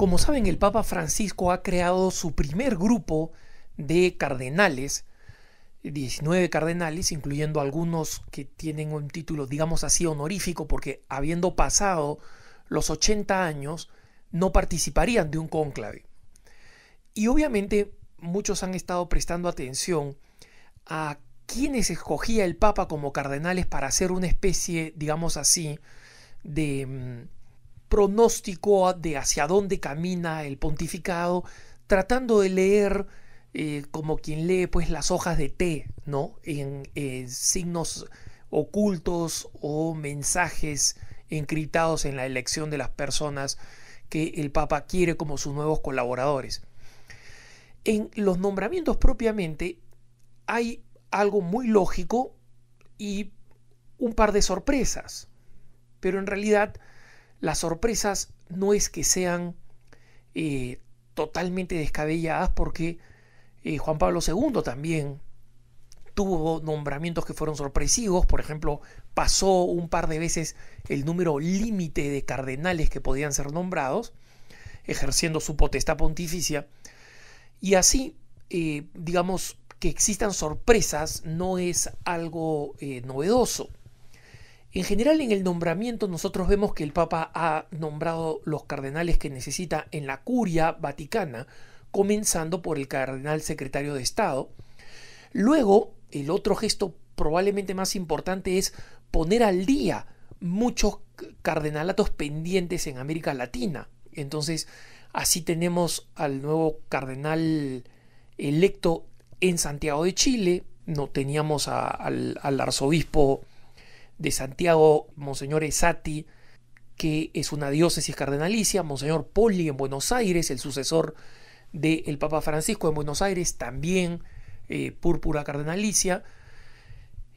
Como saben, el Papa Francisco ha creado su primer grupo de cardenales, 19 cardenales, incluyendo algunos que tienen un título, digamos así, honorífico, porque habiendo pasado los 80 años, no participarían de un cónclave. Y obviamente muchos han estado prestando atención a quienes escogía el Papa como cardenales para hacer una especie, digamos así, de mm, pronóstico de hacia dónde camina el pontificado, tratando de leer eh, como quien lee pues las hojas de té, ¿no? En eh, signos ocultos o mensajes encriptados en la elección de las personas que el Papa quiere como sus nuevos colaboradores. En los nombramientos propiamente hay algo muy lógico y un par de sorpresas, pero en realidad las sorpresas no es que sean eh, totalmente descabelladas porque eh, Juan Pablo II también tuvo nombramientos que fueron sorpresivos, por ejemplo, pasó un par de veces el número límite de cardenales que podían ser nombrados, ejerciendo su potestad pontificia, y así, eh, digamos, que existan sorpresas no es algo novedoso. En general, en el nombramiento nosotros vemos que el Papa ha nombrado los cardenales que necesita en la curia vaticana, comenzando por el cardenal secretario de Estado. Luego, el otro gesto probablemente más importante es poner al día muchos cardenalatos pendientes en América Latina. Entonces, así tenemos al nuevo cardenal electo en Santiago de Chile, no teníamos al arzobispo de Santiago, Monseñor Esati, que es una diócesis cardenalicia, Monseñor Poli en Buenos Aires, el sucesor del Papa Francisco en Buenos Aires, también eh, púrpura cardenalicia,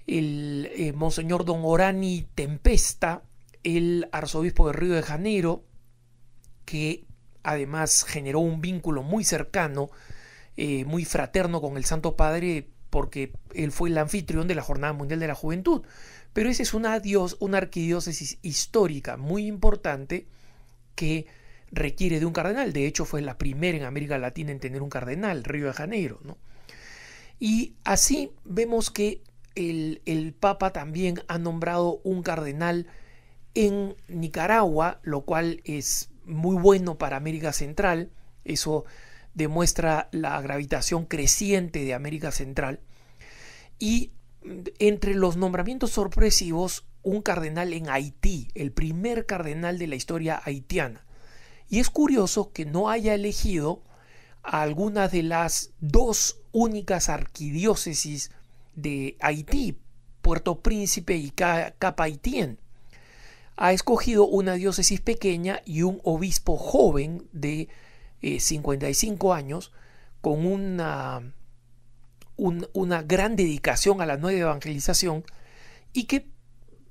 el eh, Monseñor Don Orani Tempesta, el arzobispo de Río de Janeiro, que además generó un vínculo muy cercano, eh, muy fraterno con el Santo Padre, porque él fue el anfitrión de la Jornada Mundial de la Juventud, pero ese es una, dios, una arquidiócesis histórica muy importante que requiere de un cardenal. De hecho, fue la primera en América Latina en tener un cardenal, Río de Janeiro. ¿no? Y así vemos que el, el, Papa también ha nombrado un cardenal en Nicaragua, lo cual es muy bueno para América Central. Eso demuestra la gravitación creciente de América Central. Y entre los nombramientos sorpresivos, un cardenal en Haití, el primer cardenal de la historia haitiana. Y es curioso que no haya elegido a algunas de las dos únicas arquidiócesis de Haití, Puerto Príncipe y Capaitien. Ha escogido una diócesis pequeña y un obispo joven de 55 eh, años con una una gran dedicación a la nueva evangelización y que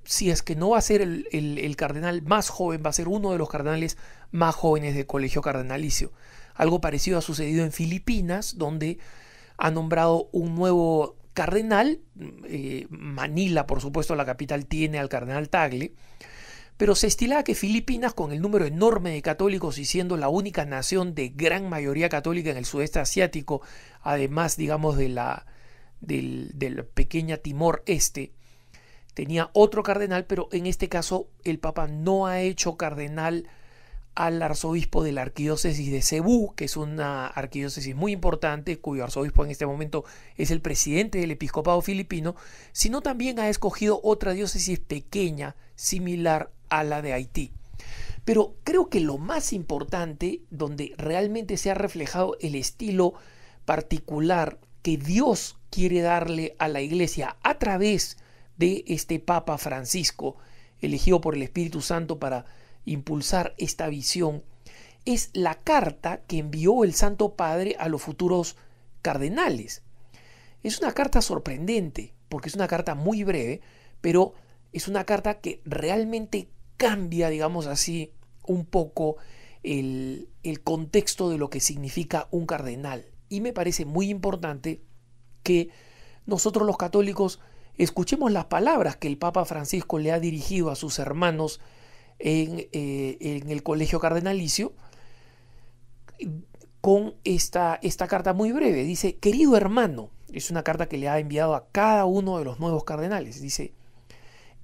si es que no va a ser el, cardenal más joven, va a ser uno de los cardenales más jóvenes del colegio cardenalicio. Algo parecido ha sucedido en Filipinas, donde ha nombrado un nuevo cardenal, eh, Manila por supuesto la capital tiene al cardenal Tagle, pero se estilaba que Filipinas, con el número enorme de católicos y siendo la única nación de gran mayoría católica en el sudeste asiático, además, digamos, de la, del, pequeña Timor Este, tenía otro cardenal, pero en este caso el Papa no ha hecho cardenal al arzobispo de la arquidiócesis de Cebú, que es una arquidiócesis muy importante, cuyo arzobispo en este momento es el presidente del episcopado filipino, sino también ha escogido otra diócesis pequeña similar a la de Haití. Pero creo que lo más importante, donde realmente se ha reflejado el estilo particular que Dios quiere darle a la iglesia a través de este Papa Francisco, elegido por el Espíritu Santo para impulsar esta visión, es la carta que envió el Santo Padre a los futuros cardenales. Es una carta sorprendente, porque es una carta muy breve, pero es una carta que realmente cambia, digamos así, un poco el, contexto de lo que significa un cardenal. Y me parece muy importante que nosotros los católicos escuchemos las palabras que el Papa Francisco le ha dirigido a sus hermanos en, eh, en, el colegio cardenalicio con esta, esta carta muy breve. Dice, querido hermano, es una carta que le ha enviado a cada uno de los nuevos cardenales. Dice,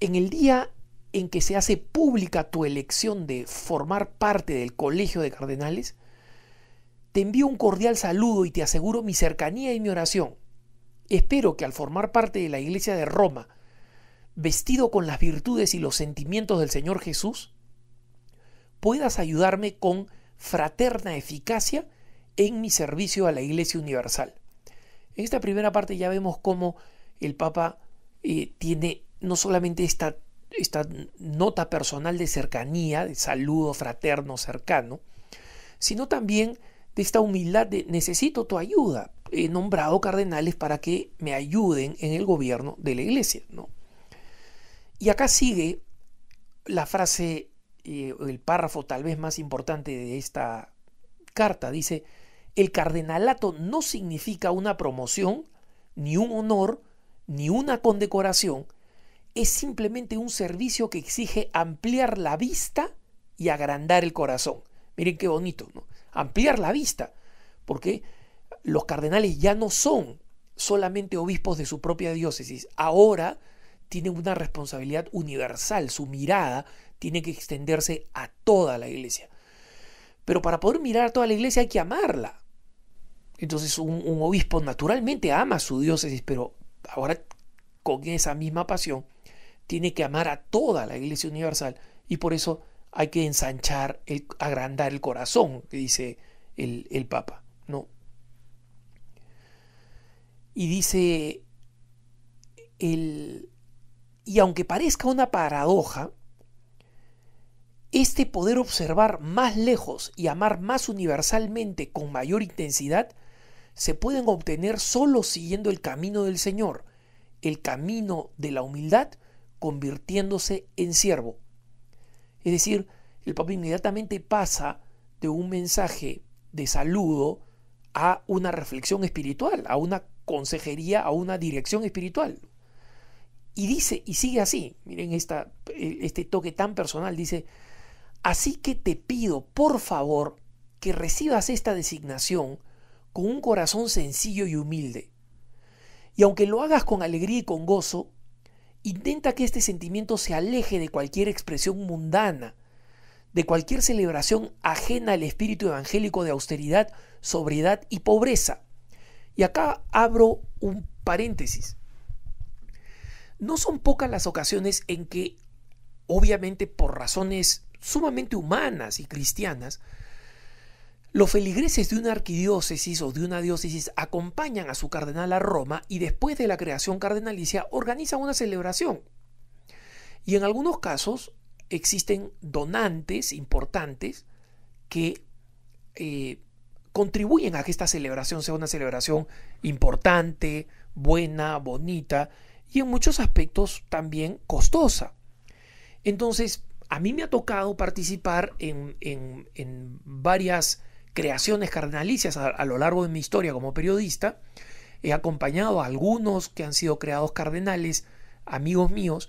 en el día en que se hace pública tu elección de formar parte del Colegio de Cardenales, te envío un cordial saludo y te aseguro mi cercanía y mi oración. Espero que al formar parte de la Iglesia de Roma, vestido con las virtudes y los sentimientos del Señor Jesús, puedas ayudarme con fraterna eficacia en mi servicio a la Iglesia Universal. En esta primera parte ya vemos cómo el Papa eh, tiene no solamente esta, esta nota personal de cercanía, de saludo fraterno, cercano, sino también de esta humildad de necesito tu ayuda. He nombrado cardenales para que me ayuden en el gobierno de la iglesia. ¿no? Y acá sigue la frase, eh, el párrafo tal vez más importante de esta carta. Dice, el cardenalato no significa una promoción, ni un honor, ni una condecoración, es simplemente un servicio que exige ampliar la vista y agrandar el corazón. Miren qué bonito, ¿no? Ampliar la vista, porque los cardenales ya no son solamente obispos de su propia diócesis, ahora tienen una responsabilidad universal, su mirada tiene que extenderse a toda la iglesia. Pero para poder mirar a toda la iglesia hay que amarla. Entonces un, un obispo naturalmente ama a su diócesis, pero ahora con esa misma pasión, tiene que amar a toda la Iglesia Universal y por eso hay que ensanchar, el, agrandar el corazón, que dice el, Papa. ¿no? Y dice, el, y aunque parezca una paradoja, este poder observar más lejos y amar más universalmente con mayor intensidad se pueden obtener solo siguiendo el camino del Señor, el camino de la humildad convirtiéndose en siervo. Es decir, el Papa inmediatamente pasa de un mensaje de saludo a una reflexión espiritual, a una consejería, a una dirección espiritual. Y dice, y sigue así, miren este toque tan personal, dice, así que te pido, por favor, que recibas esta designación con un corazón sencillo y humilde, y aunque lo hagas con alegría y con gozo, intenta que este sentimiento se aleje de cualquier expresión mundana, de cualquier celebración ajena al espíritu evangélico de austeridad, sobriedad y pobreza. Y acá abro un paréntesis. No son pocas las ocasiones en que, obviamente por razones sumamente humanas y cristianas, los feligreses de una arquidiócesis o de una diócesis acompañan a su cardenal a Roma y después de la creación cardenalicia organizan una celebración. Y en algunos casos existen donantes importantes que eh, contribuyen a que esta celebración sea una celebración importante, buena, bonita y en muchos aspectos también costosa. Entonces, a mí me ha tocado participar en, en varias creaciones cardenalicias a, lo largo de mi historia como periodista, he acompañado a algunos que han sido creados cardenales, amigos míos,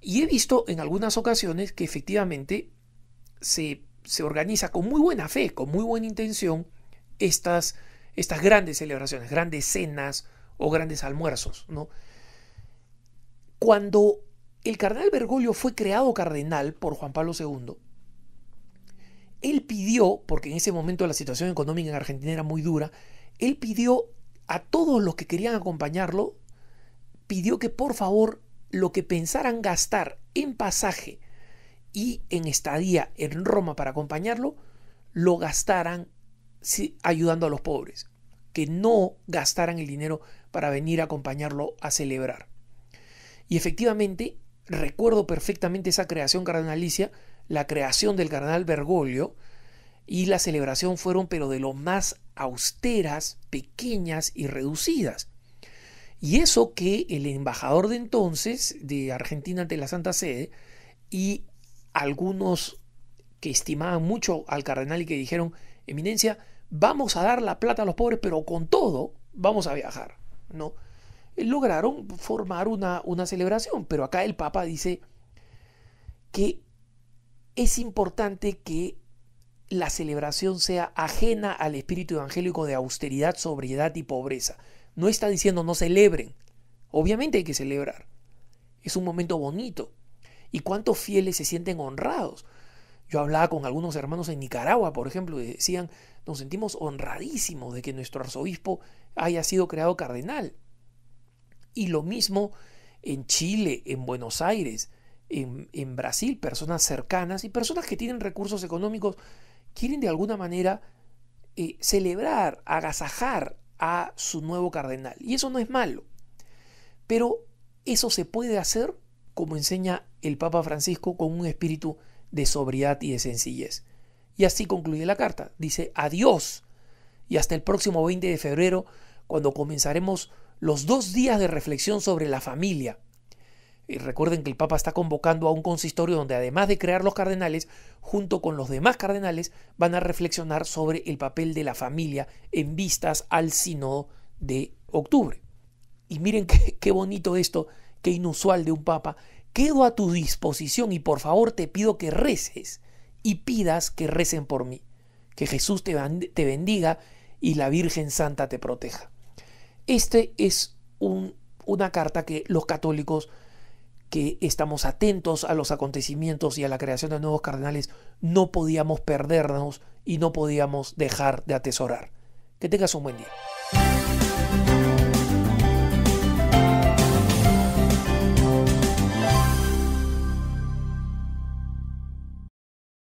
y he visto en algunas ocasiones que efectivamente se, organiza con muy buena fe, con muy buena intención, estas, estas grandes celebraciones, grandes cenas o grandes almuerzos. ¿no? Cuando el cardenal Bergoglio fue creado cardenal por Juan Pablo II, él pidió, porque en ese momento la situación económica en Argentina era muy dura, él pidió a todos los que querían acompañarlo, pidió que por favor lo que pensaran gastar en pasaje y en estadía en Roma para acompañarlo, lo gastaran ayudando a los pobres, que no gastaran el dinero para venir a acompañarlo a celebrar. Y efectivamente, recuerdo perfectamente esa creación cardenalicia, la creación del cardenal Bergoglio y la celebración fueron pero de lo más austeras, pequeñas y reducidas. Y eso que el embajador de entonces de Argentina ante la Santa Sede y algunos que estimaban mucho al cardenal y que dijeron, Eminencia, vamos a dar la plata a los pobres, pero con todo vamos a viajar, ¿no? Eh, lograron formar una, una celebración, pero acá el Papa dice que es importante que la celebración sea ajena al espíritu evangélico de austeridad, sobriedad y pobreza. No está diciendo no celebren. Obviamente hay que celebrar. Es un momento bonito. ¿Y cuántos fieles se sienten honrados? Yo hablaba con algunos hermanos en Nicaragua, por ejemplo, y decían, nos sentimos honradísimos de que nuestro arzobispo haya sido creado cardenal. Y lo mismo en Chile, en Buenos Aires en, Brasil, personas cercanas y personas que tienen recursos económicos, quieren de alguna manera eh, celebrar, agasajar a su nuevo cardenal. Y eso no es malo. Pero eso se puede hacer, como enseña el Papa Francisco, con un espíritu de sobriedad y de sencillez. Y así concluye la carta. Dice adiós. Y hasta el próximo 20 de febrero, cuando comenzaremos los dos días de reflexión sobre la familia, y recuerden que el Papa está convocando a un consistorio donde además de crear los cardenales, junto con los demás cardenales, van a reflexionar sobre el papel de la familia en vistas al sínodo de octubre. Y miren qué, bonito esto, qué inusual de un Papa. Quedo a tu disposición y por favor te pido que reces y pidas que recen por mí. Que Jesús te, te bendiga y la Virgen Santa te proteja. Este es una carta que los católicos que estamos atentos a los acontecimientos y a la creación de nuevos cardenales, no podíamos perdernos y no podíamos dejar de atesorar. Que tengas un buen día.